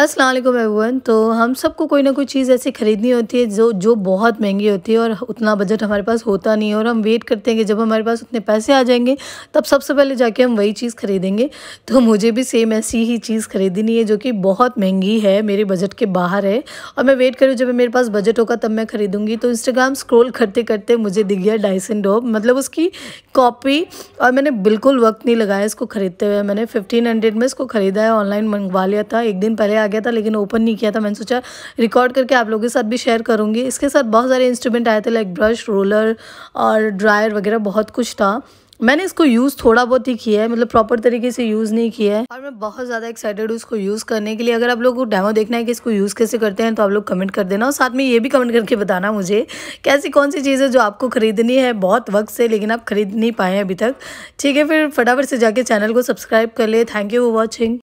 अस्सलाम वालेकुम एवरीवन तो हम सबको कोई ना कोई चीज़ ऐसी ख़रीदनी होती है जो जो बहुत महंगी होती है और उतना बजट हमारे पास होता नहीं है और हम वेट करते हैं कि जब हमारे पास उतने पैसे आ जाएंगे तब सबसे पहले जाके हम वही चीज़ ख़रीदेंगे तो मुझे भी सेम ऐसी ही चीज़ ख़रीदनी है जो कि बहुत महंगी है मेरे बजट के बाहर है और मैं वेट करूँ जब मेरे पास बजट होगा तब मैं ख़रीदूँगी तो इंस्टाग्राम स्क्रोल करते करते मुझे दिख गया डाइसन डॉब मतलब उसकी कॉपी और मैंने बिल्कुल वक्त नहीं लगाया इसको ख़रीदते हुए मैंने फिफ्टीन में इसको ख़रीदा है ऑनलाइन मंगवा लिया था एक दिन पहले गया था लेकिन ओपन नहीं किया था मैंने सोचा रिकॉर्ड करके आप लोगों के साथ भी शेयर करूँगी इसके साथ बहुत सारे इंस्ट्रूमेंट आए थे लाइक ब्रश रोलर और ड्रायर वगैरह बहुत कुछ था मैंने इसको यूज़ थोड़ा बहुत ही किया है मतलब प्रॉपर तरीके से यूज़ नहीं किया है और मैं बहुत ज़्यादा एक्साइटेड हूँ इसको यूज़ करने के लिए अगर आप लोग को डेमो देखना है कि इसको यूज़ कैसे करते हैं तो आप लोग कमेंट कर देना और साथ में ये भी कमेंट करके बताना मुझे कैसी कौन सी चीज़ है जो आपको खरीदनी है बहुत वक्त से लेकिन आप खरीद नहीं पाए अभी तक ठीक है फिर फटाफट से जाके चैनल को सब्सक्राइब कर ले थैंक यू फॉर वॉचिंग